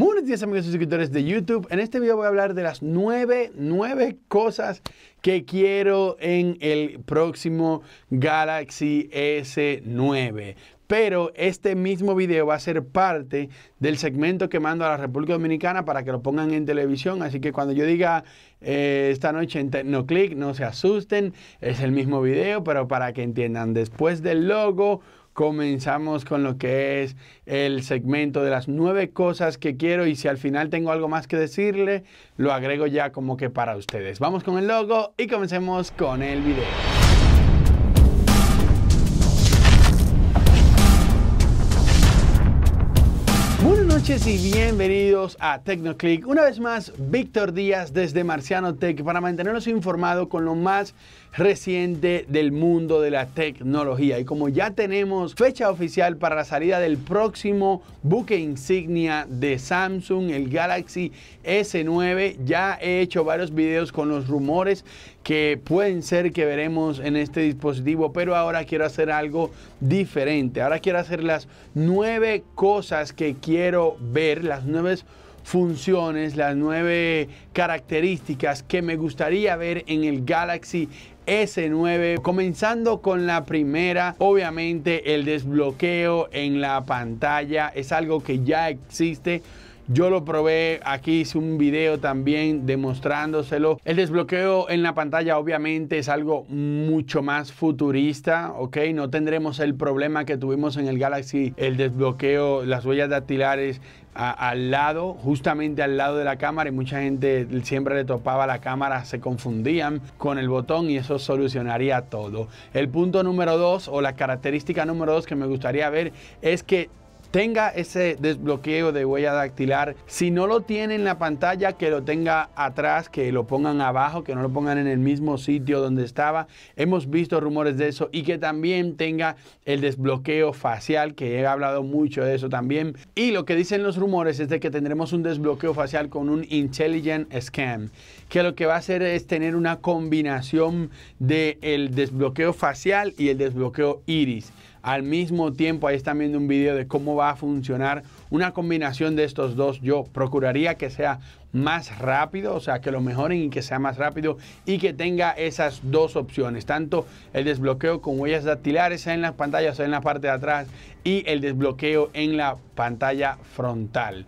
Muy buenos días amigos y suscriptores de YouTube. En este video voy a hablar de las nueve, cosas que quiero en el próximo Galaxy S9 pero este mismo video va a ser parte del segmento que mando a la República Dominicana para que lo pongan en televisión. Así que cuando yo diga eh, esta noche en Tecnoclick, no se asusten, es el mismo video, pero para que entiendan, después del logo comenzamos con lo que es el segmento de las nueve cosas que quiero y si al final tengo algo más que decirle, lo agrego ya como que para ustedes. Vamos con el logo y comencemos con el video. Buenas noches y bienvenidos a TecnoClick. Una vez más, Víctor Díaz desde Marciano Tech para mantenernos informados con lo más reciente del mundo de la tecnología. Y como ya tenemos fecha oficial para la salida del próximo buque insignia de Samsung, el Galaxy S9, ya he hecho varios videos con los rumores que pueden ser que veremos en este dispositivo, pero ahora quiero hacer algo diferente. Ahora quiero hacer las nueve cosas que quiero ver, las nueve funciones, las nueve características que me gustaría ver en el Galaxy S9, comenzando con la primera, obviamente el desbloqueo en la pantalla es algo que ya existe yo lo probé, aquí hice un video también demostrándoselo. El desbloqueo en la pantalla obviamente es algo mucho más futurista, ¿ok? No tendremos el problema que tuvimos en el Galaxy, el desbloqueo, las huellas dactilares al lado, justamente al lado de la cámara y mucha gente siempre le topaba la cámara, se confundían con el botón y eso solucionaría todo. El punto número dos o la característica número dos que me gustaría ver es que tenga ese desbloqueo de huella dactilar. Si no lo tiene en la pantalla, que lo tenga atrás, que lo pongan abajo, que no lo pongan en el mismo sitio donde estaba. Hemos visto rumores de eso y que también tenga el desbloqueo facial, que he hablado mucho de eso también. Y lo que dicen los rumores es de que tendremos un desbloqueo facial con un Intelligent Scan, que lo que va a hacer es tener una combinación del el desbloqueo facial y el desbloqueo iris. Al mismo tiempo, ahí están viendo un vídeo de cómo va a funcionar una combinación de estos dos. Yo procuraría que sea más rápido, o sea, que lo mejoren y que sea más rápido y que tenga esas dos opciones, tanto el desbloqueo con huellas dactilares en las pantallas, en la parte de atrás y el desbloqueo en la pantalla frontal.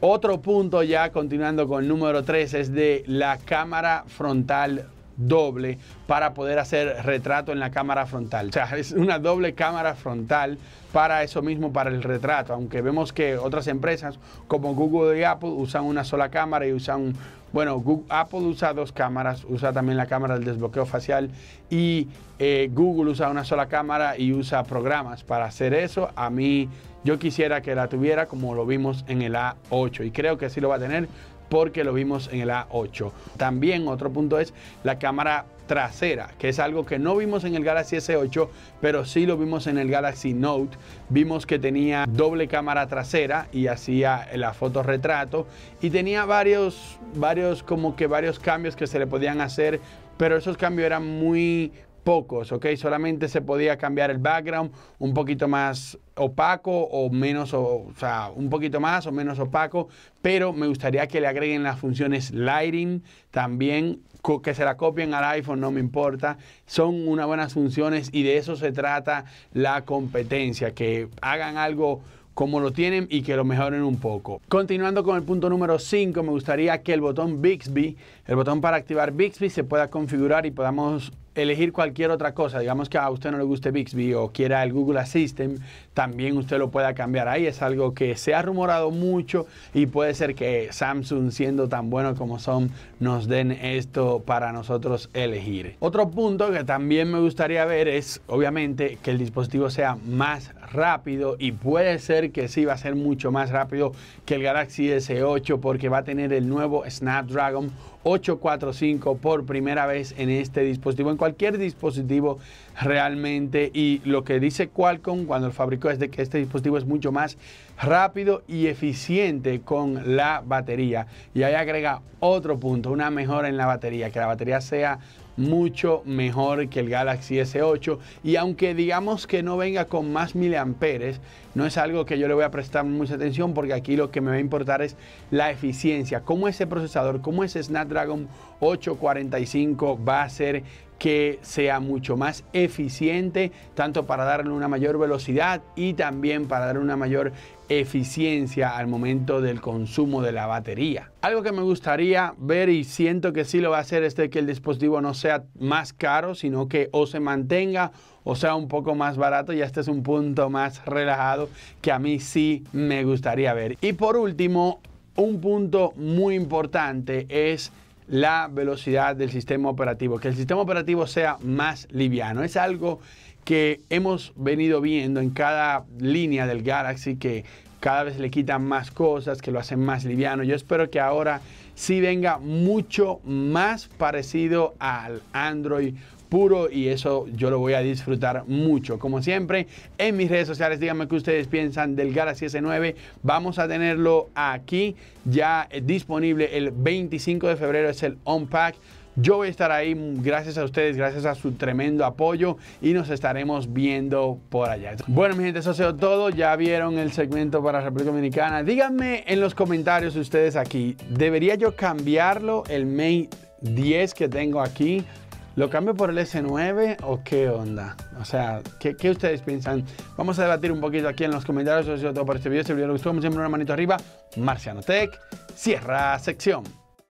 Otro punto ya continuando con el número 3 es de la cámara frontal doble para poder hacer retrato en la cámara frontal. O sea, es una doble cámara frontal para eso mismo, para el retrato. Aunque vemos que otras empresas como Google y Apple usan una sola cámara y usan, bueno, Apple usa dos cámaras, usa también la cámara del desbloqueo facial y eh, Google usa una sola cámara y usa programas para hacer eso. A mí yo quisiera que la tuviera como lo vimos en el A8 y creo que sí lo va a tener porque lo vimos en el A8. También otro punto es la cámara trasera, que es algo que no vimos en el Galaxy S8, pero sí lo vimos en el Galaxy Note. Vimos que tenía doble cámara trasera y hacía la foto retrato y tenía varios, varios como que varios cambios que se le podían hacer, pero esos cambios eran muy pocos, ¿ok? Solamente se podía cambiar el background un poquito más opaco o menos, o, sea, un poquito más o menos opaco, pero me gustaría que le agreguen las funciones lighting también, que se la copien al iPhone, no me importa. Son unas buenas funciones y de eso se trata la competencia, que hagan algo como lo tienen y que lo mejoren un poco. Continuando con el punto número 5, me gustaría que el botón Bixby, el botón para activar Bixby, se pueda configurar y podamos elegir cualquier otra cosa, digamos que a usted no le guste Bixby o quiera el Google Assistant, también usted lo pueda cambiar. Ahí es algo que se ha rumorado mucho y puede ser que Samsung, siendo tan bueno como son, nos den esto para nosotros elegir. Otro punto que también me gustaría ver es, obviamente, que el dispositivo sea más rápido y puede ser que sí va a ser mucho más rápido que el Galaxy S8 porque va a tener el nuevo Snapdragon 845 por primera vez en este dispositivo cualquier dispositivo realmente. Y lo que dice Qualcomm cuando el fabricó es de que este dispositivo es mucho más rápido y eficiente con la batería. Y ahí agrega otro punto, una mejora en la batería, que la batería sea mucho mejor que el Galaxy S8 y aunque digamos que no venga con más miliamperes, no es algo que yo le voy a prestar mucha atención porque aquí lo que me va a importar es la eficiencia, cómo ese procesador, cómo ese Snapdragon 845 va a ser que sea mucho más eficiente, tanto para darle una mayor velocidad y también para darle una mayor eficiencia al momento del consumo de la batería. Algo que me gustaría ver y siento que sí lo va a hacer es que el dispositivo no sea más caro, sino que o se mantenga o sea un poco más barato y este es un punto más relajado que a mí sí me gustaría ver. Y por último, un punto muy importante es la velocidad del sistema operativo, que el sistema operativo sea más liviano. Es algo que hemos venido viendo en cada línea del Galaxy que cada vez le quitan más cosas, que lo hacen más liviano. Yo espero que ahora sí venga mucho más parecido al Android puro y eso yo lo voy a disfrutar mucho. Como siempre, en mis redes sociales, díganme qué ustedes piensan del Galaxy S9. Vamos a tenerlo aquí ya eh, disponible el 25 de febrero, es el Unpack. Yo voy a estar ahí mm, gracias a ustedes, gracias a su tremendo apoyo y nos estaremos viendo por allá. Bueno, mi gente, eso ha sido todo. Ya vieron el segmento para República Dominicana. Díganme en los comentarios ustedes aquí, ¿debería yo cambiarlo el Mate 10 que tengo aquí ¿Lo cambio por el S9 o qué onda? O sea, ¿qué, ¿qué, ustedes piensan? Vamos a debatir un poquito aquí en los comentarios. Eso sido todo por este video. Si el les gustó, como siempre, una manito arriba. Marciano Tech, cierra sección.